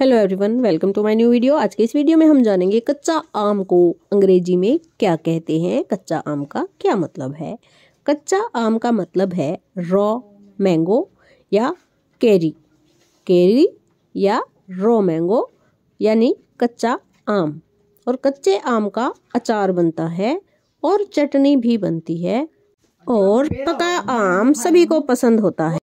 hello everyone welcome to my new video आज के इस वीडियो में हम जानेंगे कच्चा आम को अंग्रेजी में क्या कहते हैं कच्चा आम का क्या मतलब है कच्चा आम का मतलब है रॉ मैंगो या कैरी कैरी या रॉ मैंगो यानी कच्चा आम और कच्चे आम का अचार बनता है और चटनी भी बनती है और पका आम सभी को पसंद होता है